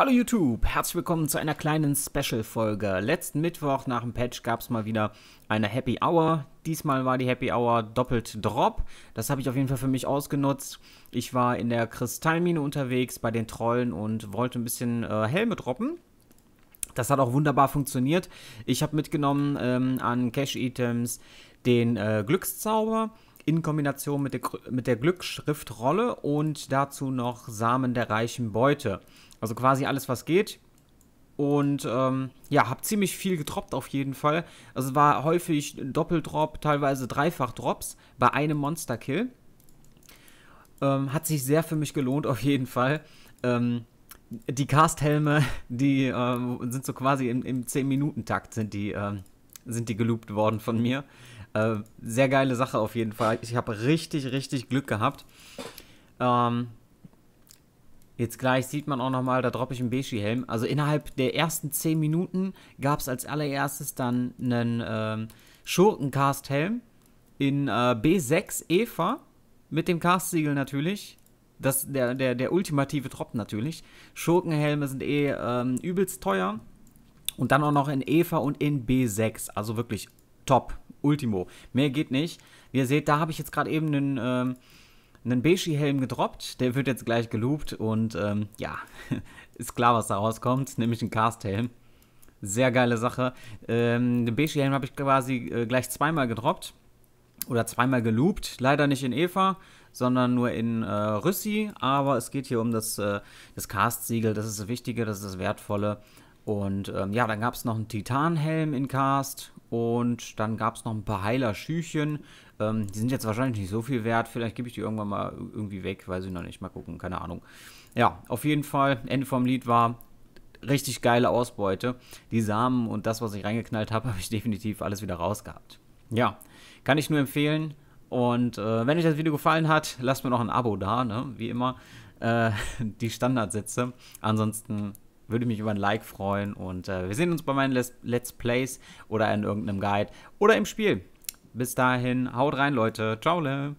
Hallo YouTube, herzlich willkommen zu einer kleinen Special-Folge. Letzten Mittwoch nach dem Patch gab es mal wieder eine Happy Hour. Diesmal war die Happy Hour doppelt Drop. Das habe ich auf jeden Fall für mich ausgenutzt. Ich war in der Kristallmine unterwegs bei den Trollen und wollte ein bisschen äh, Helme droppen. Das hat auch wunderbar funktioniert. Ich habe mitgenommen ähm, an Cash-Items den äh, Glückszauber in Kombination mit der, mit der Glücksschriftrolle und dazu noch Samen der reichen Beute. Also quasi alles, was geht. Und ähm, ja, habe ziemlich viel getroppt auf jeden Fall. Also war häufig Doppeldrop, teilweise Dreifach-Drops bei einem Monsterkill. Ähm, hat sich sehr für mich gelohnt auf jeden Fall. Ähm, die Cast-Helme, die ähm, sind so quasi im, im 10-Minuten-Takt sind die, ähm, sind die geloopt worden von mir. Äh, sehr geile Sache auf jeden Fall. Ich habe richtig, richtig Glück gehabt. Ähm, Jetzt gleich sieht man auch nochmal, da droppe ich einen Beshi-Helm. Also innerhalb der ersten 10 Minuten gab es als allererstes dann einen ähm, Schurken-Cast-Helm in äh, B6 Eva mit dem Cast-Siegel natürlich. Das, der, der, der ultimative Drop natürlich. Schurkenhelme sind eh ähm, übelst teuer. Und dann auch noch in Eva und in B6. Also wirklich top. Ultimo. Mehr geht nicht. Wie ihr seht, da habe ich jetzt gerade eben einen, ähm, einen Beshi-Helm gedroppt. Der wird jetzt gleich geloopt und ähm, ja, ist klar, was da rauskommt, nämlich ein Cast-Helm. Sehr geile Sache. Ähm, den Beshi-Helm habe ich quasi äh, gleich zweimal gedroppt oder zweimal geloopt. Leider nicht in Eva, sondern nur in äh, Rüssi. Aber es geht hier um das, äh, das Cast-Siegel. Das ist das Wichtige, das ist das Wertvolle. Und ähm, ja, dann gab es noch einen Titanhelm in Cast und dann gab es noch ein paar heiler Schüchen. Ähm, die sind jetzt wahrscheinlich nicht so viel wert. Vielleicht gebe ich die irgendwann mal irgendwie weg. Weiß ich noch nicht. Mal gucken. Keine Ahnung. Ja, auf jeden Fall. Ende vom Lied war richtig geile Ausbeute. Die Samen und das, was ich reingeknallt habe, habe ich definitiv alles wieder rausgehabt. Ja, kann ich nur empfehlen. Und äh, wenn euch das Video gefallen hat, lasst mir noch ein Abo da. Ne? Wie immer, äh, die Standardsätze. Ansonsten würde mich über ein Like freuen und äh, wir sehen uns bei meinen Let's Plays oder in irgendeinem Guide oder im Spiel. Bis dahin, haut rein, Leute. Ciao.